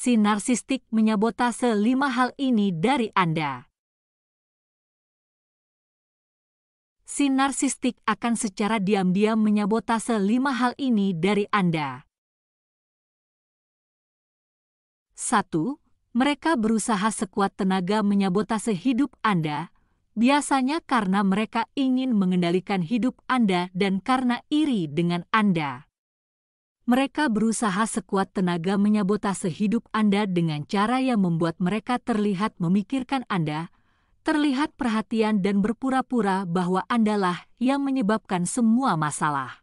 si narsistik menyabotase lima hal ini dari Anda. Si narsistik akan secara diam-diam menyabotase lima hal ini dari Anda. 1. Mereka berusaha sekuat tenaga menyabotase hidup Anda, biasanya karena mereka ingin mengendalikan hidup Anda dan karena iri dengan Anda mereka berusaha sekuat tenaga menyabotase hidup Anda dengan cara yang membuat mereka terlihat memikirkan Anda, terlihat perhatian dan berpura-pura bahwa Andalah yang menyebabkan semua masalah.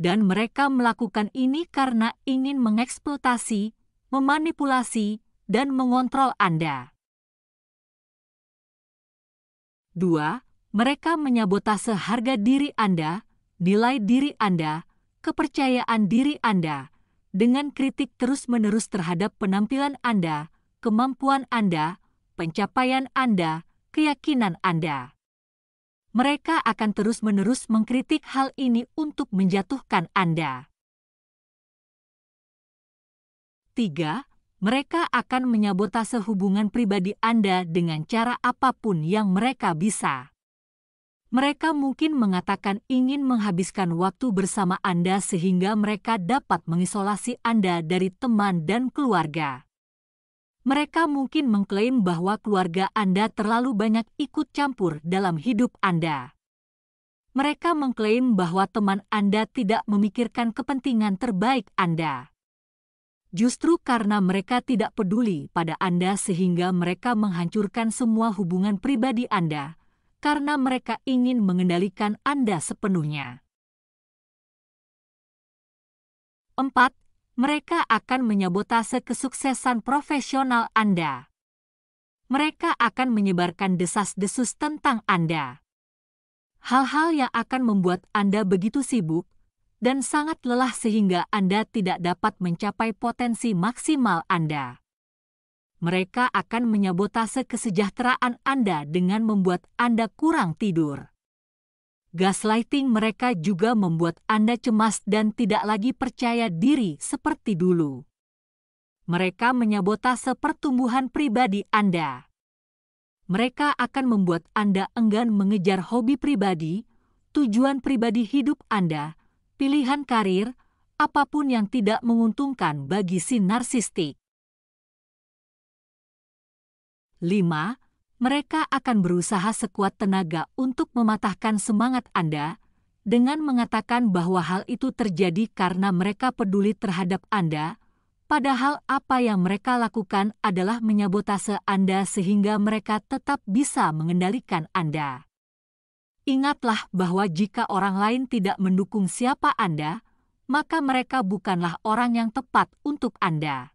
Dan mereka melakukan ini karena ingin mengeksploitasi, memanipulasi, dan mengontrol Anda. 2. Mereka menyabotase harga diri Anda, nilai diri Anda, kepercayaan diri Anda dengan kritik terus-menerus terhadap penampilan Anda, kemampuan Anda, pencapaian Anda, keyakinan Anda. Mereka akan terus-menerus mengkritik hal ini untuk menjatuhkan Anda. Tiga, Mereka akan menyabotase hubungan pribadi Anda dengan cara apapun yang mereka bisa mereka mungkin mengatakan ingin menghabiskan waktu bersama Anda sehingga mereka dapat mengisolasi Anda dari teman dan keluarga. Mereka mungkin mengklaim bahwa keluarga Anda terlalu banyak ikut campur dalam hidup Anda. Mereka mengklaim bahwa teman Anda tidak memikirkan kepentingan terbaik Anda. Justru karena mereka tidak peduli pada Anda sehingga mereka menghancurkan semua hubungan pribadi Anda, karena mereka ingin mengendalikan Anda sepenuhnya. 4. Mereka akan menyabotase kesuksesan profesional Anda. Mereka akan menyebarkan desas-desus tentang Anda. Hal-hal yang akan membuat Anda begitu sibuk dan sangat lelah sehingga Anda tidak dapat mencapai potensi maksimal Anda mereka akan menyabotase kesejahteraan Anda dengan membuat Anda kurang tidur. Gaslighting mereka juga membuat Anda cemas dan tidak lagi percaya diri seperti dulu. Mereka menyabotase pertumbuhan pribadi Anda. Mereka akan membuat Anda enggan mengejar hobi pribadi, tujuan pribadi hidup Anda, pilihan karir, apapun yang tidak menguntungkan bagi si narsistik. 5. Mereka akan berusaha sekuat tenaga untuk mematahkan semangat Anda dengan mengatakan bahwa hal itu terjadi karena mereka peduli terhadap Anda, padahal apa yang mereka lakukan adalah menyabotase Anda sehingga mereka tetap bisa mengendalikan Anda. Ingatlah bahwa jika orang lain tidak mendukung siapa Anda, maka mereka bukanlah orang yang tepat untuk Anda.